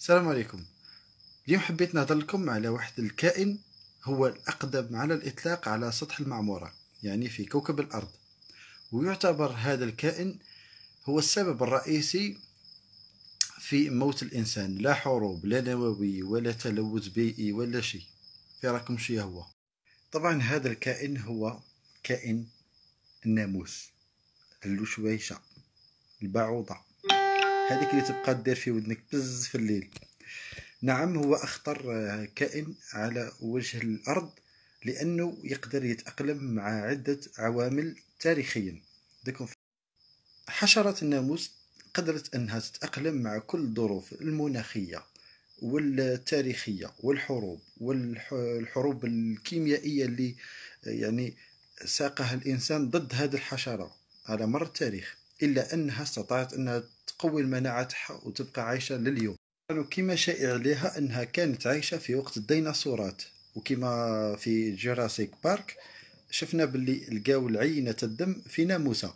السلام عليكم اليوم حبيت نهضر لكم على واحد الكائن هو الأقدم على الإطلاق على سطح المعمورة يعني في كوكب الأرض ويعتبر هذا الكائن هو السبب الرئيسي في موت الإنسان لا حروب لا نووي ولا تلوث بيئي ولا شيء في راكم شي هو طبعا هذا الكائن هو كائن الناموس اللوشويشة البعوضة هذيك اللي تبقى دير في ودنك بز في الليل نعم هو أخطر آه، كائن على وجه الأرض لأنه يقدر يتأقلم مع عدة عوامل تاريخيا حشرة الناموس قدرت أنها تتأقلم مع كل الظروف المناخية والتاريخية والحروب والحروب الكيميائية اللي آه، يعني ساقها الإنسان ضد هذه الحشرة على مر التاريخ إلا أنها استطاعت أنها تقوي المناعة تاعها وتبقى عايشة لليوم قالوا كما شائع لها أنها كانت عايشة في وقت الديناصورات وكما في جوراسيك بارك شفنا باللي لقاو العينة الدم في ناموسة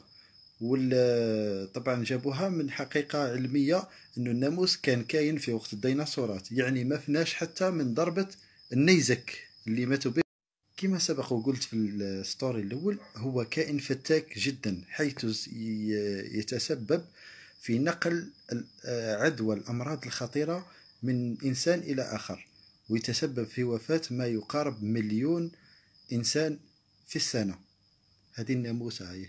طبعا جابوها من حقيقة علمية أنه الناموس كان كاين في وقت الديناصورات يعني ما فناش حتى من ضربة النيزك اللي ماتوا به كما سبق وقلت في الستوري الأول هو كائن فتاك جدا حيث يتسبب في نقل آه، عدوى الأمراض الخطيرة من إنسان إلى آخر ويتسبب في وفاة ما يقارب مليون إنسان في السنة هذه الناموسة هي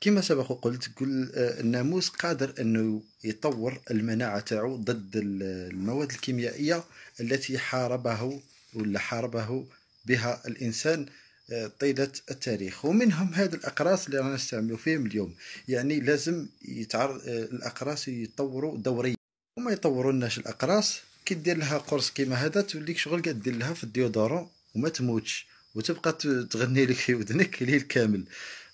كما سبق وقلت قل آه، الناموس قادر أنه يطور المناعة تاعو ضد المواد الكيميائية التي حاربه ولا حاربه بها الإنسان طيلة التاريخ ومنهم هذا الأقراص اللي رانا نستعملوا فيهم اليوم يعني لازم يتعرض الأقراص يطوروا دوريا وما يطوروا لناش الأقراص كي دير لها قرص كيما هذا توليك شغل كدير لها في الديودورون وما تموتش وتبقى تغني لك في ودنك ليل كامل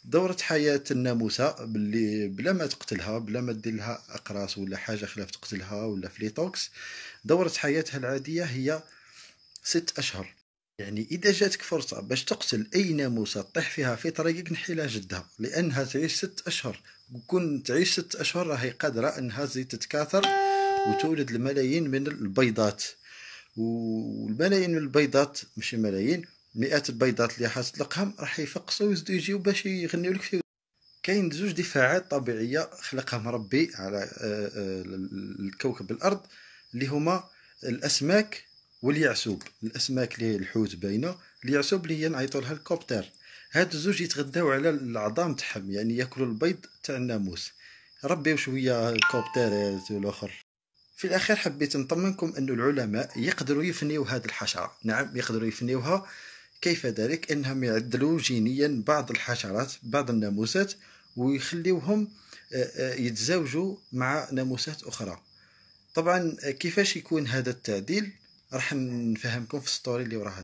دورة حياة الناموسة باللي بلا ما تقتلها بلا ما دير لها أقراص ولا حاجة خلاف تقتلها ولا فليتوكس دورة حياتها العادية هي ست أشهر يعني إذا جاتك فرصة باش تقتل أي ناموسة طيح فيها في طريقك نحيلها جدها لأنها تعيش ست أشهر وكون تعيش ست أشهر راهي قادرة أنها تزيد تتكاثر وتولد الملايين من البيضات والملايين من البيضات ماشي ملايين مئات البيضات اللي حتطلقهم راح يفقصوا ويزيدوا يجيو باش يغنيو لك في كاين زوج دفاعات طبيعيه خلقهم ربي على آه، آه، الكوكب الارض اللي هما الاسماك واليعسوب الاسماك اللي الحوت باينه اليعسوب اللي هي نعيطوا لها الكوبتر هاد الزوج يتغداو على العظام تاعهم يعني ياكلوا البيض تاع الناموس ربيو شويه الكوبترات والاخر في الاخير حبيت نطمنكم ان العلماء يقدروا يفنيو هاد الحشره نعم يقدروا يفنيوها كيف ذلك انهم يعدلوا جينيا بعض الحشرات بعض الناموسات ويخليوهم آه، آه، يتزاوجوا مع ناموسات اخرى طبعا كيفاش يكون هذا التعديل راح نفهمكم في السطوري اللي وراها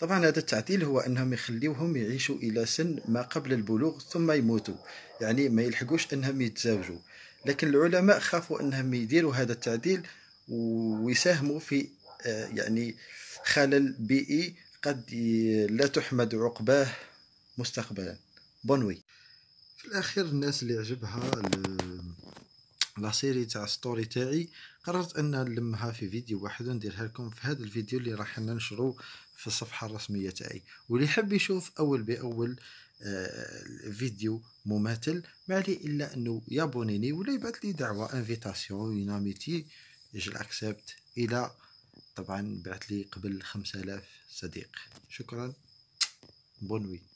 طبعا هذا التعديل هو انهم يخليوهم يعيشوا الى سن ما قبل البلوغ ثم يموتوا يعني ما يلحقوش انهم يتزوجوا لكن العلماء خافوا انهم يديروا هذا التعديل ويساهموا في آه، يعني خلل بيئي قد لا تحمد عقباه مستقبلا بونوي في الاخير الناس اللي عجبها لا سيري تاع ستوري تاعي قررت ان نلمها في فيديو واحد نديرها لكم في هذا الفيديو اللي راح ننشرو في الصفحه الرسميه تاعي واللي يحب يشوف اول باول آه، فيديو مماثل ما عليه الا انه يابونيني ولا يبعث لي دعوه انفيتاسيون اميتي يجي اكسبت الى طبعا بعث لي قبل 5000 صديق شكرا بونوي